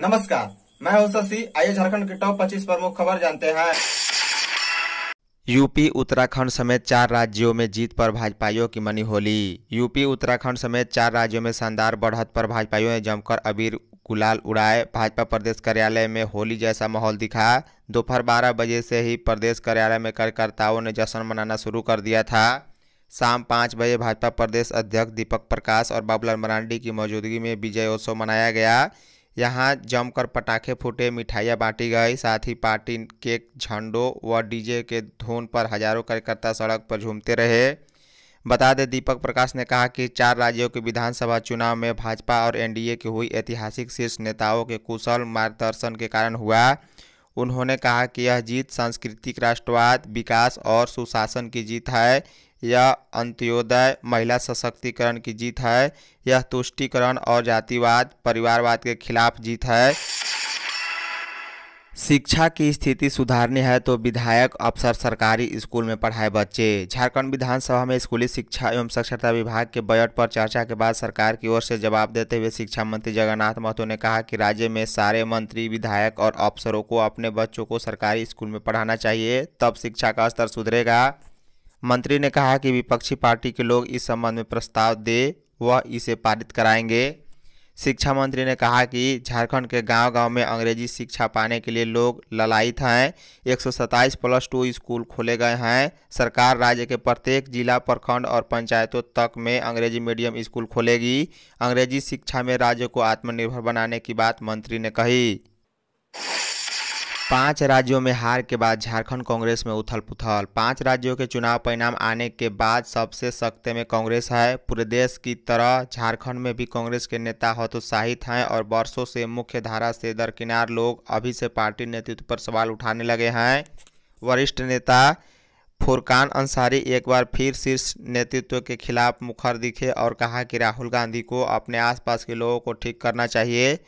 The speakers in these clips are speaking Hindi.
नमस्कार मैं हूं शशि आइए झारखंड के टॉप 25 प्रमुख खबर जानते हैं यूपी उत्तराखंड समेत चार राज्यों में जीत पर भाजपाइयों की मनी होली यूपी उत्तराखंड समेत चार राज्यों में शानदार बढ़त पर भाजपाइयों ने जमकर अबीर गुलाल उड़ाए भाजपा प्रदेश कार्यालय में होली जैसा माहौल दिखा दोपहर बारह बजे से ही प्रदेश कार्यालय में कार्यकर्ताओं ने जश्न मनाना शुरू कर दिया था शाम पाँच बजे भाजपा प्रदेश अध्यक्ष दीपक प्रकाश और बाबूलाल मरांडी की मौजूदगी में विजयोत्सव मनाया गया यहाँ जमकर पटाखे फूटे मिठाइयाँ बांटी गई साथ ही पार्टी के झंडों व डीजे के धुन पर हजारों कार्यकर्ता सड़क पर झूमते रहे बता दें दीपक प्रकाश ने कहा कि चार राज्यों के विधानसभा चुनाव में भाजपा और एनडीए की हुई ऐतिहासिक शीर्ष नेताओं के कुशल मार्गदर्शन के कारण हुआ उन्होंने कहा कि यह जीत सांस्कृतिक राष्ट्रवाद विकास और सुशासन की जीत है यह अंत्योदय महिला सशक्तिकरण की जीत है यह तुष्टिकरण और जातिवाद परिवारवाद के खिलाफ जीत है शिक्षा की स्थिति सुधारनी है तो विधायक अफसर सरकारी स्कूल में पढ़ाए बच्चे झारखंड विधानसभा में स्कूली शिक्षा एवं साक्षरता विभाग के बजट पर चर्चा के बाद सरकार की ओर से जवाब देते हुए शिक्षा मंत्री जगन्नाथ महतो ने कहा कि राज्य में सारे मंत्री विधायक और अफसरों को अपने बच्चों को सरकारी स्कूल में पढ़ाना चाहिए तब शिक्षा का स्तर सुधरेगा मंत्री ने कहा कि विपक्षी पार्टी के लोग इस संबंध में प्रस्ताव दे वह इसे पारित कराएंगे शिक्षा मंत्री ने कहा कि झारखंड के गांव-गांव में अंग्रेजी शिक्षा पाने के लिए लोग ललायित हैं एक प्लस टू स्कूल खोले गए हैं सरकार राज्य के प्रत्येक जिला प्रखंड और पंचायतों तक में अंग्रेजी मीडियम स्कूल खोलेगी अंग्रेजी शिक्षा में राज्य को आत्मनिर्भर बनाने की बात मंत्री ने कही पांच राज्यों में हार के बाद झारखंड कांग्रेस में उथल पुथल पांच राज्यों के चुनाव परिणाम आने के बाद सबसे सख्ते में कांग्रेस है पूरे देश की तरह झारखंड में भी कांग्रेस के नेता हतोत्साहित हैं और वर्षों से मुख्य धारा से दरकिनार लोग अभी से पार्टी नेतृत्व पर सवाल उठाने लगे हैं वरिष्ठ नेता फुरकान अंसारी एक बार फिर शीर्ष नेतृत्व के खिलाफ मुखर दिखे और कहा कि राहुल गांधी को अपने आसपास के लोगों को ठीक करना चाहिए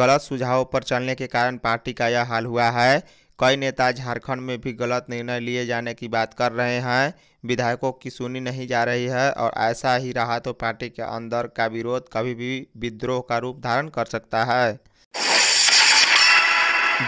गलत सुझावों पर चलने के कारण पार्टी का यह हाल हुआ है कई नेता झारखंड में भी गलत निर्णय लिए जाने की बात कर रहे हैं विधायकों की सुनी नहीं जा रही है और ऐसा ही रहा तो पार्टी के अंदर का विरोध कभी भी विद्रोह का रूप धारण कर सकता है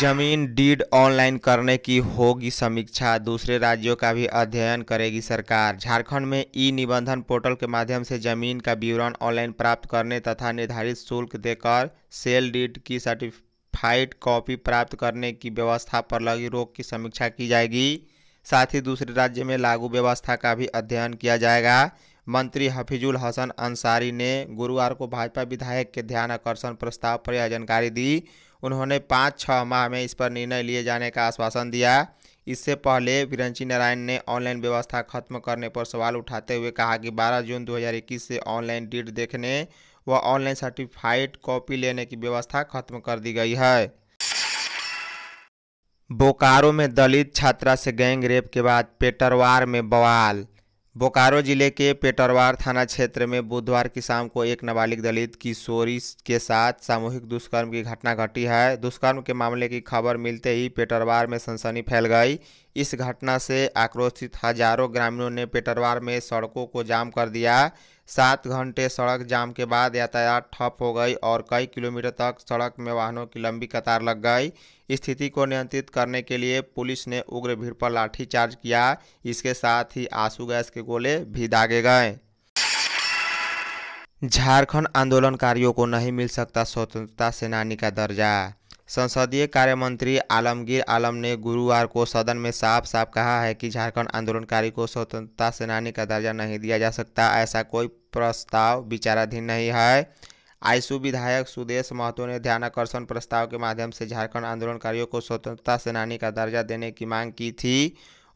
जमीन डीड ऑनलाइन करने की होगी समीक्षा दूसरे राज्यों का भी अध्ययन करेगी सरकार झारखंड में ई निबंधन पोर्टल के माध्यम से जमीन का विवरण ऑनलाइन प्राप्त करने तथा निर्धारित शुल्क देकर सेल डीड की सर्टिफाइड कॉपी प्राप्त करने की व्यवस्था पर लगी रोक की समीक्षा की जाएगी साथ ही दूसरे राज्य में लागू व्यवस्था का भी अध्ययन किया जाएगा मंत्री हफीजुल हसन अंसारी ने गुरुवार को भाजपा विधायक के ध्यान आकर्षण प्रस्ताव पर यह जानकारी दी उन्होंने पाँच छः माह में इस पर निर्णय लिए जाने का आश्वासन दिया इससे पहले विरंची नारायण ने ऑनलाइन व्यवस्था खत्म करने पर सवाल उठाते हुए कहा कि 12 जून 2021 से ऑनलाइन डीट देखने व ऑनलाइन सर्टिफाइड कॉपी लेने की व्यवस्था खत्म कर दी गई है बोकारो में दलित छात्रा से गैंग रेप के बाद पेटरवार में बवाल बोकारो जिले के पेटरवार थाना क्षेत्र में बुधवार की शाम को एक नाबालिग दलित किशोरी के साथ सामूहिक दुष्कर्म की घटना घटी है दुष्कर्म के मामले की खबर मिलते ही पेटरवार में सनसनी फैल गई इस घटना से आक्रोशित हजारों ग्रामीणों ने पेटरवार में सड़कों को जाम कर दिया सात घंटे सड़क जाम के बाद यातायात ठप हो गई और कई किलोमीटर तक सड़क में वाहनों की लंबी कतार लग गई स्थिति को नियंत्रित करने के लिए पुलिस ने उग्र भीड़ पर लाठीचार्ज किया इसके साथ ही आंसू गैस के गोले भी दागे गए झारखंड आंदोलनकारियों को नहीं मिल सकता स्वतंत्रता सेनानी का दर्जा संसदीय कार्य मंत्री आलमगीर आलम ने गुरुवार को सदन में साफ साफ कहा है कि झारखंड आंदोलनकारी को स्वतंत्रता सेनानी का दर्जा नहीं दिया जा सकता ऐसा कोई प्रस्ताव विचाराधीन नहीं है आईसू विधायक सुदेश महतो ने ध्यानाकर्षण प्रस्ताव के माध्यम से झारखंड आंदोलनकारियों को स्वतंत्रता सेनानी का दर्जा देने की मांग की थी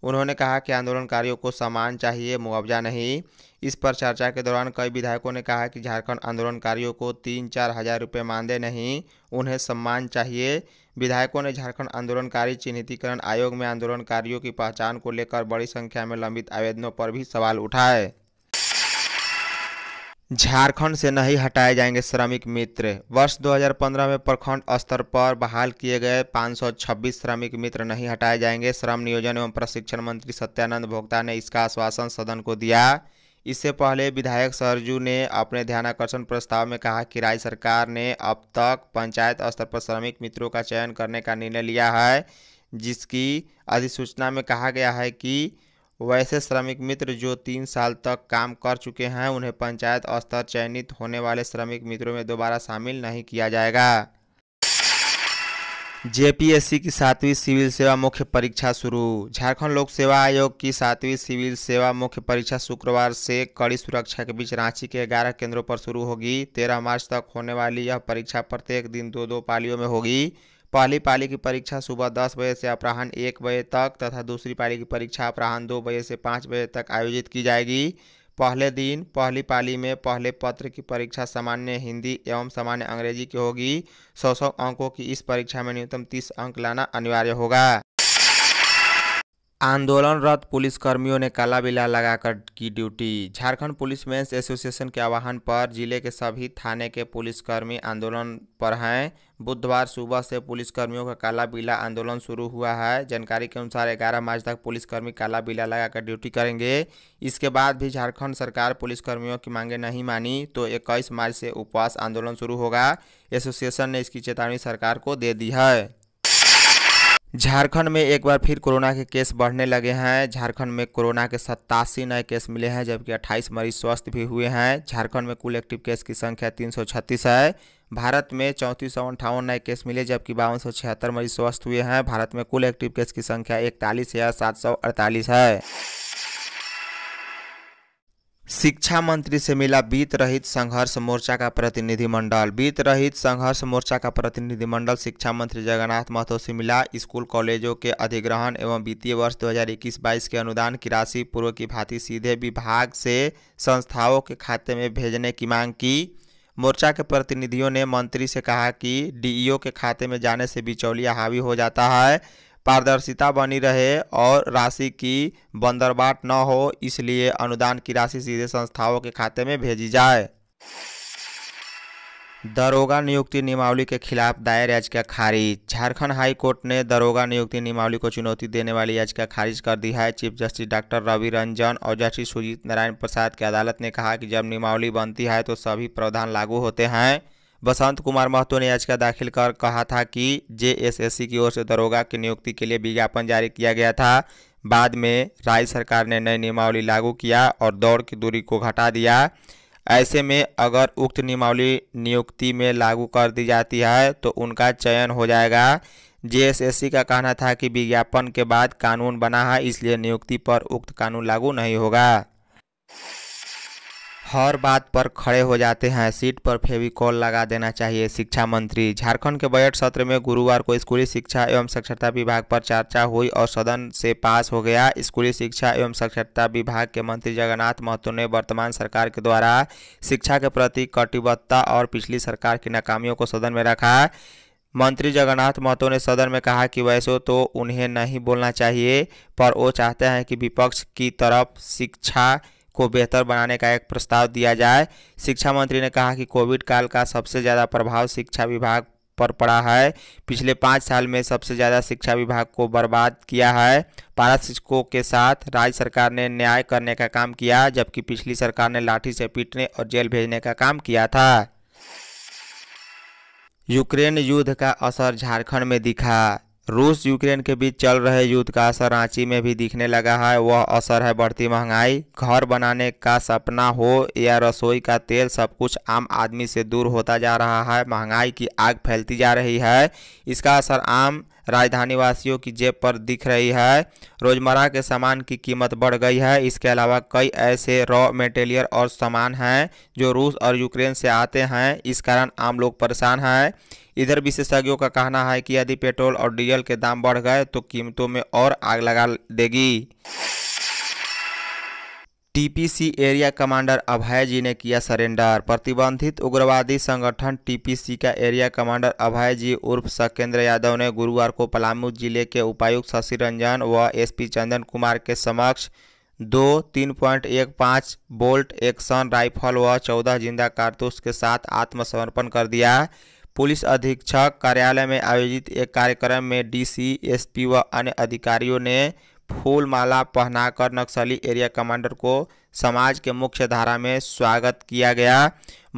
उन्होंने कहा कि आंदोलनकारियों को सामान चाहिए मुआवजा नहीं इस पर चर्चा के दौरान कई विधायकों ने कहा कि झारखंड आंदोलनकारियों को तीन चार हज़ार रुपये मानदे नहीं उन्हें सम्मान चाहिए विधायकों ने झारखंड आंदोलनकारी चिन्हितीकरण आयोग में आंदोलनकारियों की पहचान को लेकर बड़ी संख्या में लंबित आवेदनों पर भी सवाल उठाए झारखंड से नहीं हटाए जाएंगे श्रमिक मित्र वर्ष 2015 में प्रखंड स्तर पर बहाल किए गए 526 श्रमिक मित्र नहीं हटाए जाएंगे श्रम नियोजन एवं प्रशिक्षण मंत्री सत्यानंद भोक्ता ने इसका आश्वासन सदन को दिया इससे पहले विधायक सरजू ने अपने ध्यानाकर्षण प्रस्ताव में कहा कि राज्य सरकार ने अब तक पंचायत स्तर पर श्रमिक मित्रों का चयन करने का निर्णय लिया है जिसकी अधिसूचना में कहा गया है कि वैसे श्रमिक मित्र जो तीन साल तक काम कर चुके हैं उन्हें पंचायत स्तर चयनित होने वाले श्रमिक मित्रों में दोबारा शामिल नहीं किया जाएगा जेपीएससी की सातवीं सिविल सेवा मुख्य परीक्षा शुरू झारखंड लोक सेवा आयोग की सातवीं सिविल सेवा मुख्य परीक्षा शुक्रवार से कड़ी सुरक्षा के बीच रांची के ग्यारह केंद्रों पर शुरू होगी तेरह मार्च तक होने वाली यह परीक्षा प्रत्येक दिन दो दो पालियों में होगी पहली पाली की परीक्षा सुबह दस बजे से अपराह्न एक बजे तक तथा दूसरी पाली की परीक्षा अपराह्न दो बजे से पाँच बजे तक आयोजित की जाएगी पहले दिन पहली पाली में पहले पत्र की परीक्षा सामान्य हिंदी एवं सामान्य अंग्रेजी की होगी सौ सौ अंकों की इस परीक्षा में न्यूनतम तीस अंक लाना अनिवार्य होगा आंदोलनरत पुलिसकर्मियों ने काला बिला लगाकर की duty Jharkhand police men's association के आह्वान पर जिले के सभी थाने के पुलिसकर्मी आंदोलन पर हैं बुधवार सुबह से पुलिसकर्मियों का काला बिला आंदोलन शुरू हुआ है जानकारी के अनुसार 11 मार्च तक पुलिसकर्मी काला बिला लगाकर ड्यूटी करेंगे इसके बाद भी झारखंड सरकार पुलिसकर्मियों की मांगे नहीं मानी तो इक्कीस मार्च से उपवास आंदोलन शुरू होगा एसोसिएशन ने इसकी चेतावनी सरकार को दे दी है झारखंड में एक बार फिर कोरोना के केस बढ़ने लगे हैं झारखंड में कोरोना के सत्तासी नए केस मिले हैं जबकि 28 मरीज स्वस्थ भी हुए हैं झारखंड में कुल एक्टिव केस की संख्या 336 है भारत में चौंतीस सौ अंठावन नए केस मिले जबकि बावन सौ छिहत्तर मरीज स्वस्थ हुए हैं भारत में कुल एक्टिव केस की संख्या इकतालीस सात सौ अड़तालीस है शिक्षा मंत्री से मिला वित्त रहित संघर्ष मोर्चा का प्रतिनिधिमंडल वित्त रहित संघर्ष मोर्चा का प्रतिनिधिमंडल शिक्षा मंत्री जगन्नाथ महतो से मिला स्कूल कॉलेजों के अधिग्रहण एवं वित्तीय वर्ष 2021-22 के अनुदान की राशि पूर्व की भांति सीधे विभाग से संस्थाओं के खाते में भेजने की मांग की मोर्चा के प्रतिनिधियों ने मंत्री से कहा कि डीईओ के खाते में जाने से बिचौलिया हावी हो जाता है पारदर्शिता बनी रहे और राशि की बंदरबाट न हो इसलिए अनुदान की राशि सीधे संस्थाओं के खाते में भेजी जाए दरोगा नियुक्ति नियमावली के खिलाफ दायर याचिका खारिज झारखंड हाई कोर्ट ने दरोगा नियुक्ति नियमावली को चुनौती देने वाली याचिका खारिज कर दी है chief justice doctor Ravi Ranjan और जस्टिस सुजीत नारायण प्रसाद की अदालत ने कहा कि जब नियमावली बनती है तो सभी प्रावधान लागू होते हैं वसंत कुमार महतो ने याचिका दाखिल कर कहा था कि जे की ओर से दरोगा की नियुक्ति के लिए विज्ञापन जारी किया गया था बाद में राज्य सरकार ने नई नियमावली लागू किया और दौड़ की दूरी को घटा दिया ऐसे में अगर उक्त नियमावली नियुक्ति में लागू कर दी जाती है तो उनका चयन हो जाएगा जेएसएससी का कहना था कि विज्ञापन के बाद कानून बना है इसलिए नियुक्ति पर उक्त कानून लागू नहीं होगा हर बात पर खड़े हो जाते हैं सीट पर फेविकॉल लगा देना चाहिए शिक्षा मंत्री झारखंड के बजट सत्र में गुरुवार को स्कूली शिक्षा एवं साक्षरता विभाग पर चर्चा हुई और सदन से पास हो गया स्कूली शिक्षा एवं साक्षरता विभाग के मंत्री जगन्नाथ महतो ने वर्तमान सरकार के द्वारा शिक्षा के प्रति कटिबद्धता और पिछली सरकार की नाकामियों को सदन में रखा मंत्री जगन्नाथ महतो ने सदन में कहा कि वैसे तो उन्हें नहीं बोलना चाहिए पर वो चाहते हैं कि विपक्ष की तरफ शिक्षा को बेहतर बनाने का एक प्रस्ताव दिया जाए शिक्षा मंत्री ने कहा कि कोविड काल का सबसे ज़्यादा प्रभाव शिक्षा विभाग पर पड़ा है पिछले पाँच साल में सबसे ज़्यादा शिक्षा विभाग को बर्बाद किया है पारा शिक्षकों के साथ राज्य सरकार ने न्याय करने का काम किया जबकि पिछली सरकार ने लाठी से पीटने और जेल भेजने का काम किया था यूक्रेन युद्ध का असर झारखंड में दिखा रूस यूक्रेन के बीच चल रहे युद्ध का असर रांची में भी दिखने लगा है वह असर है बढ़ती महंगाई घर बनाने का सपना हो या रसोई का तेल सब कुछ आम आदमी से दूर होता जा रहा है महंगाई की आग फैलती जा रही है इसका असर आम राजधानी वासियों की जेब पर दिख रही है रोज़मर्रा के सामान की कीमत बढ़ गई है इसके अलावा कई ऐसे रॉ मटेरियल और सामान हैं जो रूस और यूक्रेन से आते हैं इस कारण आम लोग परेशान हैं इधर विशेषज्ञों का कहना है कि यदि पेट्रोल और डीजल के दाम बढ़ गए तो कीमतों में और आग लगा देगी TPC area commander Abhay ji ने किया सरेंडर प्रतिबंधित उग्रवादी संगठन टीपीसी का एरिया कमांडर अभय जी उर्फ सकेंद्र यादव ने गुरुवार को पलामू जिले के उपायुक्त शशि रंजन व एसपी चंदन कुमार के समक्ष दो तीन पॉइंट एक पाँच बोल्ट एक्शन राइफल व चौदह जिंदा कारतूस के साथ आत्मसमर्पण कर दिया पुलिस अधीक्षक कार्यालय में आयोजित एक कार्यक्रम में डीसी एसपी व अन्य अधिकारियों ने फूल माला पहनाकर नक्सली एरिया कमांडर को समाज के मुख्य धारा में स्वागत किया गया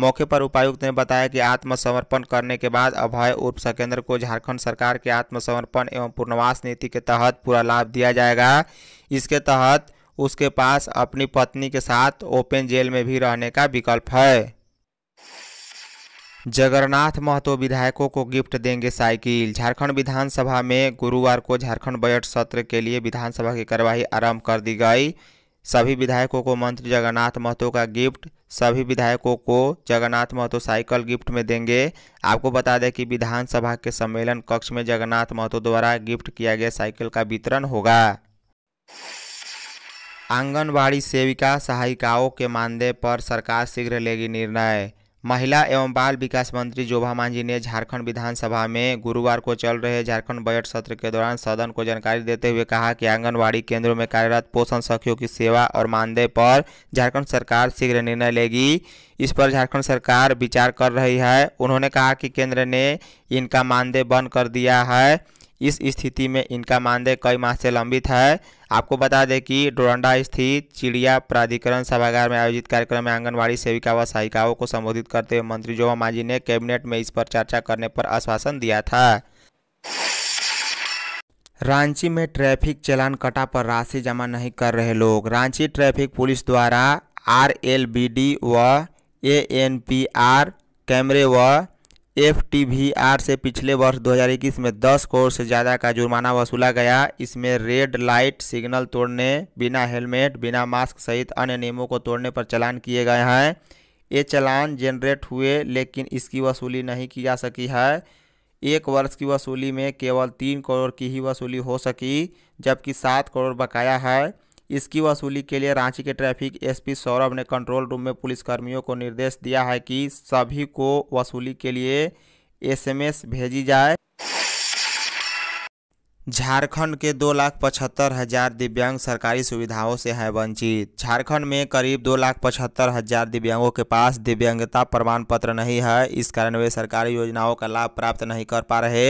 मौके पर उपायुक्त ने बताया कि आत्मसमर्पण करने के बाद अभय उर्फ सकेंद्र को झारखंड सरकार के आत्मसमर्पण एवं पुनर्वास नीति के तहत पूरा लाभ दिया जाएगा इसके तहत उसके पास अपनी पत्नी के साथ ओपन जेल में भी रहने का विकल्प है जगन्नाथ महतो विधायकों को गिफ्ट देंगे साइकिल झारखंड विधानसभा में गुरुवार को झारखंड बजट सत्र के लिए विधानसभा की कार्यवाही आरंभ कर दी गई सभी विधायकों को मंत्री जगन्नाथ महतो का गिफ्ट सभी विधायकों को जगन्नाथ महतो साइकिल गिफ्ट में देंगे आपको बता दें कि विधानसभा के सम्मेलन कक्ष में जगन्नाथ महतो द्वारा गिफ्ट किया गया साइकिल का वितरण होगा आंगनबाड़ी सेविका सहायिकाओं के मानदेय पर सरकार शीघ्र लेगी निर्णय महिला एवं बाल विकास मंत्री जोभा मांझी ने झारखंड विधानसभा में गुरुवार को चल रहे झारखंड बजट सत्र के दौरान सदन को जानकारी देते हुए कहा कि आंगनवाड़ी केंद्रों में कार्यरत पोषण सखियों की सेवा और मानदेय पर झारखंड सरकार शीघ्र निर्णय लेगी इस पर झारखंड सरकार विचार कर रही है उन्होंने कहा कि केंद्र ने इनका मानदेय बंद कर दिया है इस स्थिति में इनका मानदेय कई माह से लंबित है आपको बता दें कि डोरंडा स्थित चिड़िया प्राधिकरण सभागार में आयोजित कार्यक्रम में आंगनबाड़ी सेविका व सहायिकाओं को संबोधित करते हुए मंत्री जोमा मांझी ने कैबिनेट में इस पर चर्चा करने पर आश्वासन दिया था रांची में ट्रैफिक चलान कटा पर राशि जमा नहीं कर रहे लोग रांची ट्रैफिक पुलिस द्वारा आर एल बी डी व ए एन पी आर कैमरे व एफ टी वी आर से पिछले वर्ष 2021 में 10 करोड़ से ज़्यादा का जुर्माना वसूला गया इसमें रेड लाइट सिग्नल तोड़ने बिना हेलमेट बिना मास्क सहित अन्य नियमों को तोड़ने पर चलान किए गए हैं ये चलान जनरेट हुए लेकिन इसकी वसूली नहीं की जा सकी है एक वर्ष की वसूली में केवल तीन करोड़ की ही वसूली हो सकी जबकि सात करोड़ बकाया है इसकी वसूली के लिए रांची के ट्रैफिक एसपी सौरभ ने कंट्रोल रूम में पुलिसकर्मियों को निर्देश दिया है कि सभी को वसूली के लिए एसएमएस भेजी जाए झारखंड के दो लाख पचहत्तर हज़ार दिव्यांग सरकारी सुविधाओं से है वंचित झारखंड में करीब दो लाख पचहत्तर हज़ार दिव्यांगों के पास दिव्यांगता प्रमाण पत्र नहीं है इस कारण वे सरकारी योजनाओं का लाभ प्राप्त नहीं कर पा रहे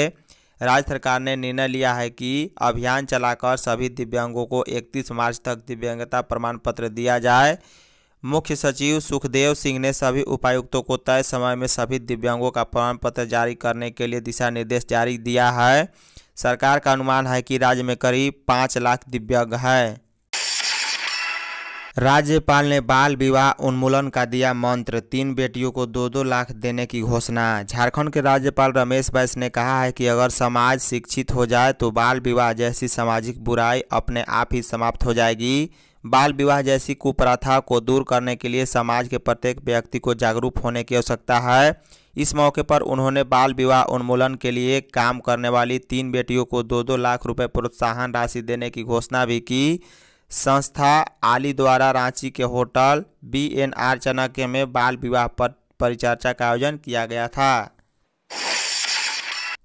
राज्य सरकार ने निर्णय लिया है कि अभियान चलाकर सभी दिव्यांगों को 31 मार्च तक दिव्यांगता प्रमाण पत्र दिया जाए मुख्य सचिव सुखदेव सिंह ने सभी उपायुक्तों को तय समय में सभी दिव्यांगों का प्रमाण पत्र जारी करने के लिए दिशा निर्देश जारी दिया है सरकार का अनुमान है कि राज्य में करीब पाँच लाख दिव्यांग हैं राज्यपाल ने बाल विवाह उन्मूलन का दिया मंत्र तीन बेटियों को दो दो लाख देने की घोषणा झारखंड के राज्यपाल रमेश बैस ने कहा है कि अगर समाज शिक्षित हो जाए तो बाल विवाह जैसी सामाजिक बुराई अपने आप ही समाप्त हो जाएगी बाल विवाह जैसी कुप्रथा को दूर करने के लिए समाज के प्रत्येक व्यक्ति को जागरूक होने की आवश्यकता है इस मौके पर उन्होंने बाल विवाह उन्मूलन के लिए काम करने वाली तीन बेटियों को दो दो लाख रुपए प्रोत्साहन राशि देने की घोषणा भी की संस्था आली द्वारा रांची के होटल बी एन आर चनके में बाल विवाह पर परिचर्चा का आयोजन किया गया था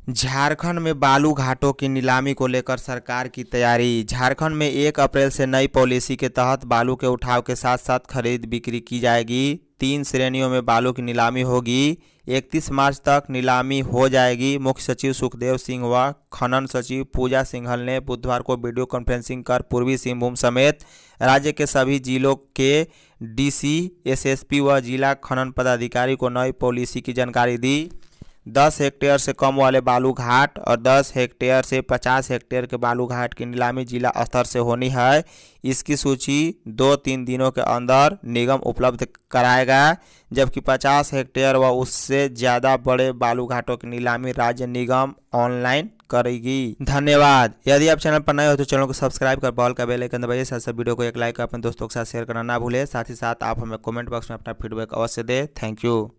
झारखंड में बालू घाटों की नीलामी को लेकर सरकार की तैयारी झारखंड में एक अप्रैल से नई पॉलिसी के तहत बालू के उठाव के साथ साथ खरीद बिक्री की जाएगी तीन श्रेणियों में बालू की नीलामी होगी 31 मार्च तक नीलामी हो जाएगी मुख्य सचिव सुखदेव सिंह व खनन सचिव पूजा सिंघल ने बुधवार को वीडियो कॉन्फ्रेंसिंग कर पूर्वी सिंहभूम समेत राज्य के सभी जिलों के डीसी एसएसपी व जिला खनन पदाधिकारी को नई पॉलिसी की जानकारी दी 10 हेक्टेयर से कम वाले बालू घाट और 10 हेक्टेयर से 50 हेक्टेयर के बालू घाट की नीलामी जिला स्तर से होनी है इसकी सूची दो तीन दिनों के अंदर निगम उपलब्ध कराएगा जबकि 50 हेक्टेयर व उससे ज़्यादा बड़े बालू घाटों की नीलामी राज्य निगम ऑनलाइन करेगी धन्यवाद यदि आप चैनल पर नए हो तो चैनल को सब्सक्राइब कर बॉल का बेल आइकन दबाइए साथ साथ वीडियो को एक लाइक अपने दोस्तों के साथ शेयर करना ना भूले साथ ही साथ आप हमें कमेंट बॉक्स में अपना फीडबैक अवश्य दें थैंक यू